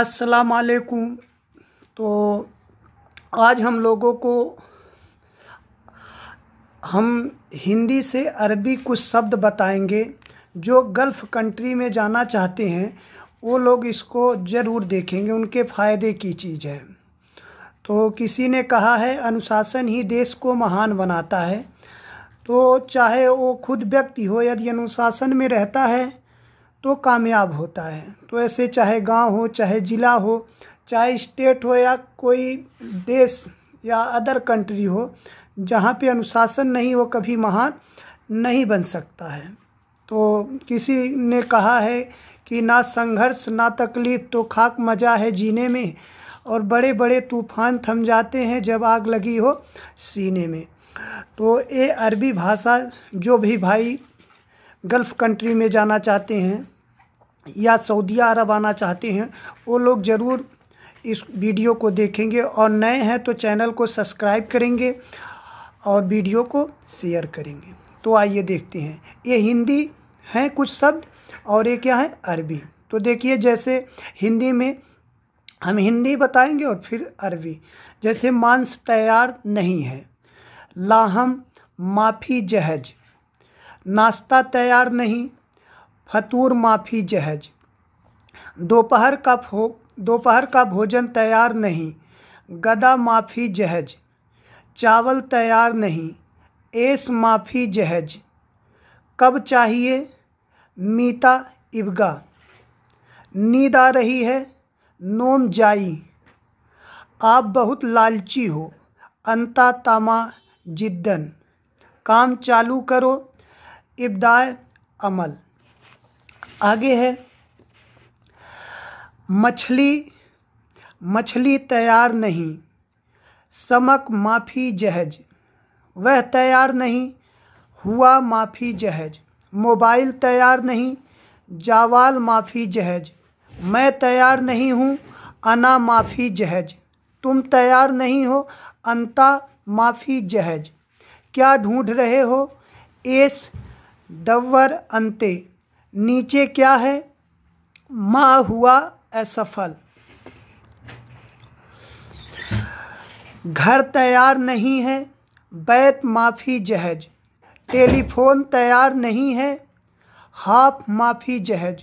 अस्सलाम वालेकुम तो आज हम लोगों को हम हिंदी से अरबी कुछ शब्द बताएंगे जो गल्फ़ कंट्री में जाना चाहते हैं वो लोग इसको ज़रूर देखेंगे उनके फ़ायदे की चीज़ है तो किसी ने कहा है अनुशासन ही देश को महान बनाता है तो चाहे वो खुद व्यक्ति हो यदि अनुशासन में रहता है तो कामयाब होता है तो ऐसे चाहे गांव हो चाहे ज़िला हो चाहे स्टेट हो या कोई देश या अदर कंट्री हो जहाँ पे अनुशासन नहीं हो कभी महान नहीं बन सकता है तो किसी ने कहा है कि ना संघर्ष ना तकलीफ़ तो खाक मज़ा है जीने में और बड़े बड़े तूफान थम जाते हैं जब आग लगी हो सीने में तो ये अरबी भाषा जो भी भाई गल्फ़ कंट्री में जाना चाहते हैं या सऊदी अरब आना चाहते हैं वो लोग ज़रूर इस वीडियो को देखेंगे और नए हैं तो चैनल को सब्सक्राइब करेंगे और वीडियो को शेयर करेंगे तो आइए देखते हैं ये हिंदी हैं कुछ शब्द और ये क्या है अरबी तो देखिए जैसे हिंदी में हम हिंदी बताएंगे और फिर अरबी जैसे मांस तैयार नहीं है लाहम माफ़ी जहज नाश्ता तैयार नहीं फतूर माफ़ी जहज दोपहर का फो दोपहर का भोजन तैयार नहीं गदा माफ़ी जहज चावल तैयार नहीं एस माफ़ी जहज कब चाहिए मीता इबगा नींद आ रही है नोम जाई आप बहुत लालची हो अंता तामा जिद्दन काम चालू करो इब्दाय अमल आगे है मछली मछली तैयार नहीं समक माफ़ी जहज वह तैयार नहीं हुआ माफ़ी जहज मोबाइल तैयार नहीं जावाल माफ़ी जहज मैं तैयार नहीं हूँ अना माफ़ी जहज तुम तैयार नहीं हो अंता माफ़ी जहज क्या ढूंढ रहे हो एस दवर अंते नीचे क्या है माँ हुआ असफल घर तैयार नहीं है बैत माफ़ी जहज टेलीफोन तैयार नहीं है हाफ माफ़ी जहज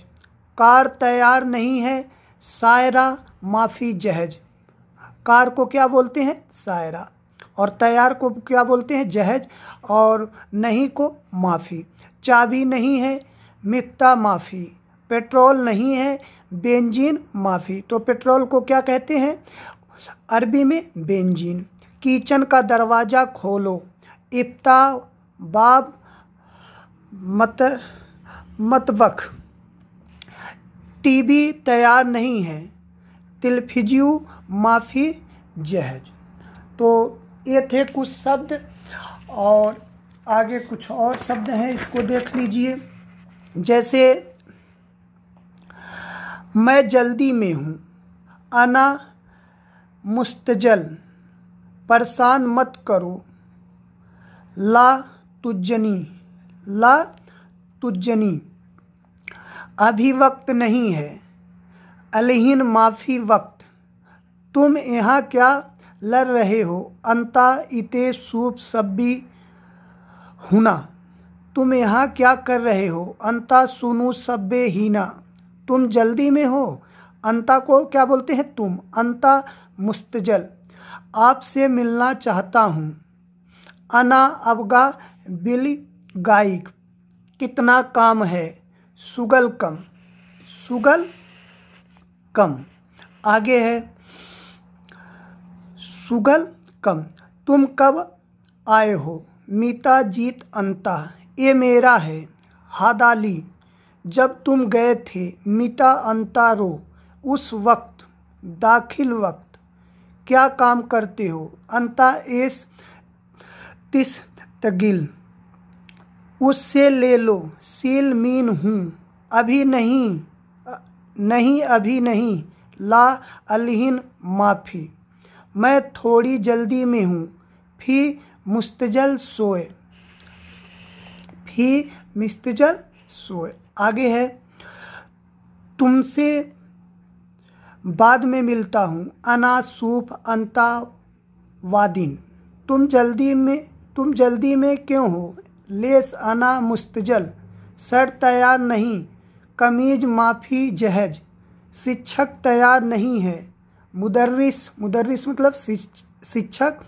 कार तैयार नहीं है सायरा माफ़ी जहज कार को क्या बोलते हैं सायरा और तैयार को क्या बोलते हैं जहज और नहीं को माफ़ी चाबी नहीं है मिकता माफ़ी पेट्रोल नहीं है बेंजीन माफ़ी तो पेट्रोल को क्या कहते हैं अरबी में बेंजीन किचन का दरवाज़ा खोलो इफ्ता बाब मत मतबक टीवी तैयार नहीं है तिलफिजू माफ़ी जहज तो ये थे कुछ शब्द और आगे कुछ और शब्द हैं इसको देख लीजिए जैसे मैं जल्दी में हूँ अना मुस्तजल परेशान मत करो ला तुजनी ला तुजनी अभी वक्त नहीं है अलहिन माफ़ी वक्त तुम यहाँ क्या लड़ रहे हो अंता इते सूप सब्बी हुना तुम यहाँ क्या कर रहे हो अंता सुनु सब्बे हीना तुम जल्दी में हो अंता को क्या बोलते हैं तुम अंता मुस्तजल आपसे मिलना चाहता हूँ अना अबगा बिल गायक कितना काम है सुगल कम सुगल कम आगे है सुगल कम तुम कब आए हो मीता जीत अंता ये मेरा है हादाली जब तुम गए थे मिता अंतारो उस वक्त दाखिल वक्त क्या काम करते हो अंता एस तिस तगिल उससे ले लो सील मीन हूँ अभी नहीं नहीं अभी नहीं ला अलहिन माफ़ी मैं थोड़ी जल्दी में हूँ फी मुस्तजल सोए ही मिस्तजल सोए आगे है तुमसे बाद में मिलता हूँ अना सूफ अंता वादिन तुम जल्दी में तुम जल्दी में क्यों हो लेस अना मुस्तजल सर तैयार नहीं कमीज माफ़ी जहज शिक्षक तैयार नहीं है मुदर्रिस मुदर्रिस मतलब शिक्षक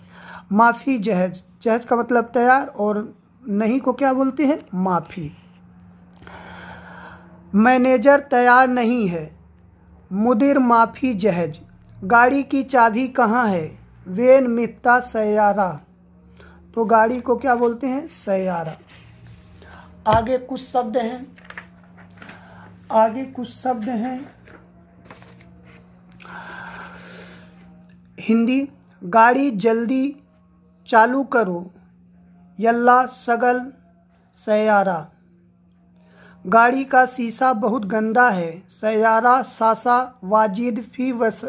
माफ़ी जहज जहज का मतलब तैयार और नहीं को क्या बोलते हैं माफ़ी मैनेजर तैयार नहीं है मुदिर माफ़ी जहज गाड़ी की चाबी कहाँ है वेन मिफ्ता सयारा तो गाड़ी को क्या बोलते हैं सयारा आगे कुछ शब्द हैं आगे कुछ शब्द हैं हिंदी गाड़ी जल्दी चालू करो यल्ला सगल सयारा गाड़ी का शीशा बहुत गंदा है सयारा सासा वाजिद फी वस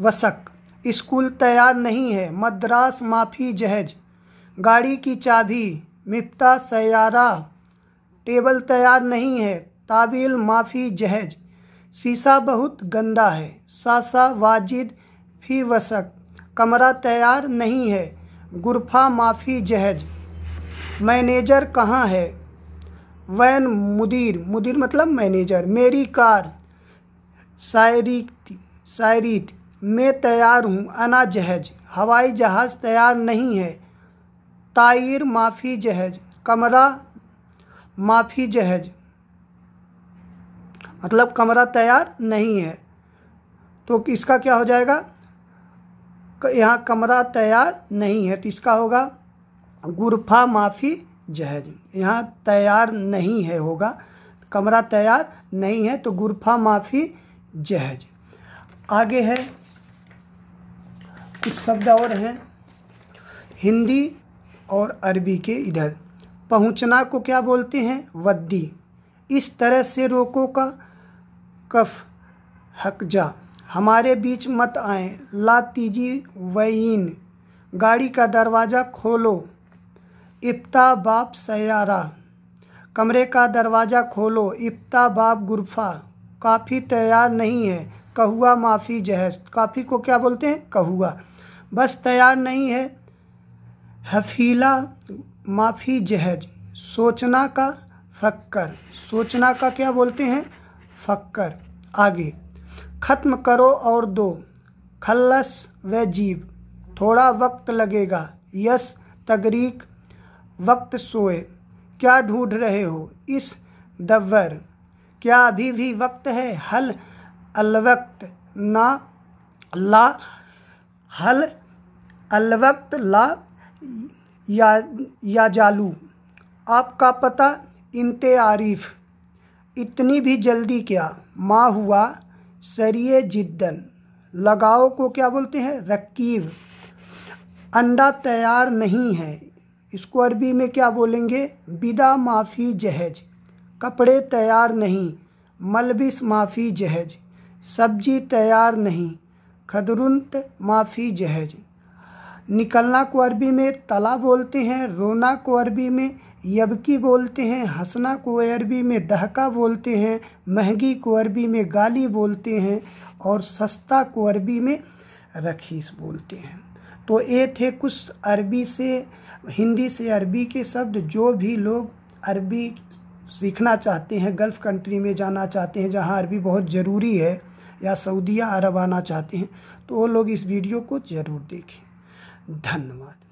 वसक स्कूल तैयार नहीं है मद्रास माफ़ी जहज गाड़ी की चाबी मिफ्ता सयारा टेबल तैयार नहीं है ताबिल माफ़ी जहज शीशा बहुत गंदा है सासा वाजिद फी वसक कमरा तैयार नहीं है गुरफा माफ़ी जहज मैनेजर कहाँ है वैन मुदीर मुदीर मतलब मैनेजर मेरी कार शायरी मैं तैयार हूँ अना जहज हवाई जहाज़ तैयार नहीं है तायर माफ़ी जहज कमरा माफ़ी जहज मतलब कमरा तैयार नहीं है तो इसका क्या हो जाएगा यहाँ कमरा तैयार नहीं है तो इसका होगा गुरफा माफ़ी जहर यहाँ तैयार नहीं है होगा कमरा तैयार नहीं है तो गुरफा माफ़ी जहज आगे है कुछ शब्द और हैं हिंदी और अरबी के इधर पहुंचना को क्या बोलते हैं वद्दी इस तरह से रोको का कफ हकजा हमारे बीच मत आए ला तीजी वईन गाड़ी का दरवाज़ा खोलो बाप सयारा कमरे का दरवाज़ा खोलो बाप गुरफा काफ़ी तैयार नहीं है कहुआ माफ़ी जहज काफ़ी को क्या बोलते हैं कहुआ बस तैयार नहीं है हफीला माफ़ी जहज सोचना का फक्कर सोचना का क्या बोलते हैं फक्कर आगे ख़त्म करो और दो खल्लस व जीव थोड़ा वक्त लगेगा यस तगरीक वक्त सोए क्या ढूंढ रहे हो इस दवर क्या अभी भी वक्त है हल अलवक्त ना ला हल अलवक्त ला या या जालू आपका पता इनते आरिफ इतनी भी जल्दी क्या माँ हुआ सरिये जिद्दन लगाओ को क्या बोलते हैं रकीब अंडा तैयार नहीं है इसको अरबी में क्या बोलेंगे बिदा माफ़ी जहेज कपड़े तैयार नहीं मलबिस माफ़ी जहेज सब्जी तैयार नहीं खदरुंत माफ़ी जहेज निकलना को अरबी में तला बोलते हैं रोना को अरबी में यबकी बोलते हैं हंसना को अरबी में दहका बोलते हैं महंगी को अरबी में गाली बोलते हैं और सस्ता को अरबी में रखीस बोलते हैं तो ये थे कुछ अरबी से हिंदी से अरबी के शब्द जो भी लोग अरबी सीखना चाहते हैं गल्फ़ कंट्री में जाना चाहते हैं जहां अरबी बहुत ज़रूरी है या सऊदिया अरब आना चाहते हैं तो वो लोग इस वीडियो को ज़रूर देखें धन्यवाद